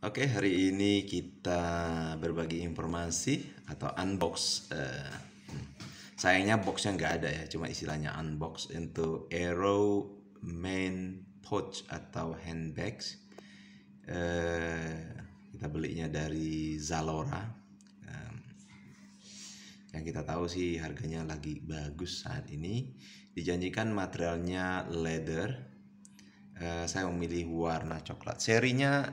Oke, hari ini kita berbagi informasi atau unbox. Uh, sayangnya boxnya nggak ada ya, cuma istilahnya unbox untuk Aero Main Pouch atau handbags. Uh, kita belinya dari Zalora. Um, yang kita tahu sih harganya lagi bagus saat ini. Dijanjikan materialnya leather. Uh, saya memilih warna coklat. Serinya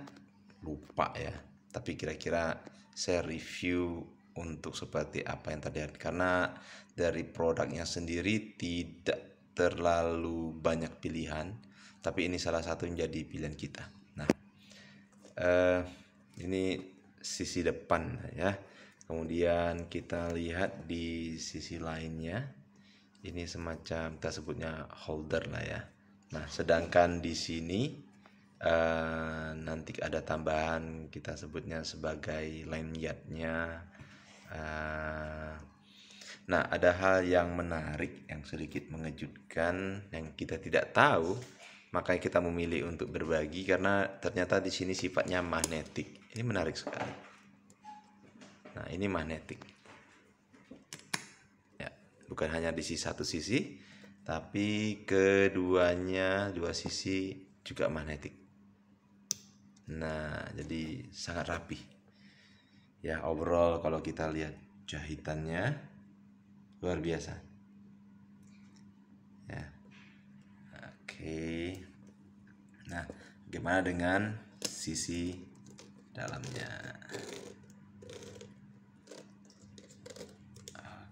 lupa ya tapi kira-kira saya review untuk seperti apa yang terlihat karena dari produknya sendiri tidak terlalu banyak pilihan tapi ini salah satu yang jadi pilihan kita nah eh, ini sisi depan ya kemudian kita lihat di sisi lainnya ini semacam kita sebutnya holder lah ya nah sedangkan di sini uh, nanti ada tambahan kita sebutnya sebagai lanyardnya uh, eh, nah ada hal yang menarik yang sedikit mengejutkan yang kita tidak tahu makanya kita memilih untuk berbagi karena ternyata di sini sifatnya magnetik ini menarik sekali nah ini magnetik ya bukan hanya di sisi satu sisi tapi keduanya dua sisi juga magnetik Nah, jadi sangat rapi. Ya, overall kalau kita lihat jahitannya luar biasa. Ya. Oke. Nah, gimana dengan sisi dalamnya?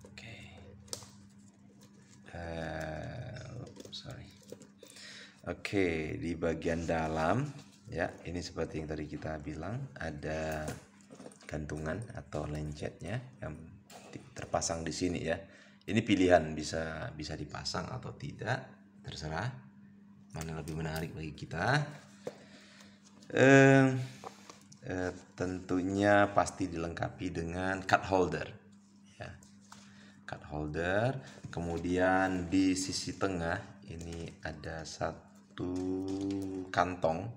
Oke. Uh, sorry. Oke, di bagian dalam ya ini seperti yang tadi kita bilang ada gantungan atau lencetnya yang terpasang di sini ya ini pilihan bisa bisa dipasang atau tidak terserah mana lebih menarik bagi kita eh, eh, tentunya pasti dilengkapi dengan cut holder ya cut holder kemudian di sisi tengah ini ada satu kantong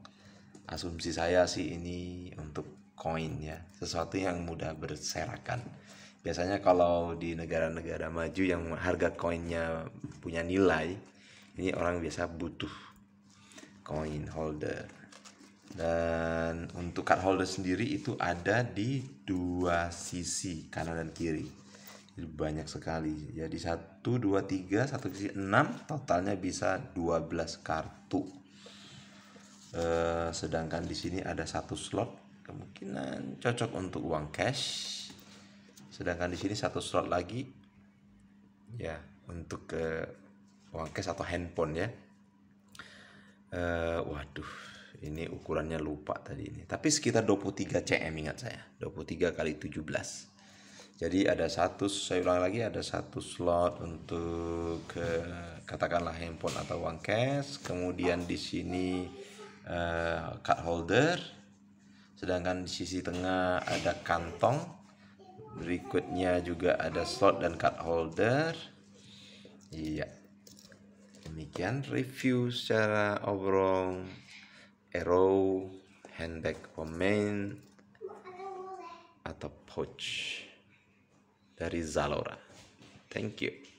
asumsi saya sih ini untuk koin ya sesuatu yang mudah berserakan biasanya kalau di negara-negara maju yang harga koinnya punya nilai ini orang biasa butuh koin holder dan untuk card holder sendiri itu ada di dua sisi kanan dan kiri jadi banyak sekali jadi satu dua tiga satu sisi enam totalnya bisa 12 kartu Eh, sedangkan di sini ada satu slot kemungkinan cocok untuk uang cash sedangkan di sini satu slot lagi ya untuk ke eh, uang cash atau handphone ya eh, waduh ini ukurannya lupa tadi ini tapi sekitar 23 cm ingat saya 23 kali 17 jadi ada satu saya ulang lagi ada satu slot untuk ke eh, katakanlah handphone atau uang cash kemudian di sini uh, card holder sedangkan di sisi tengah ada kantong berikutnya juga ada slot dan card holder iya demikian review secara overall arrow handbag pemain atau pouch dari Zalora thank you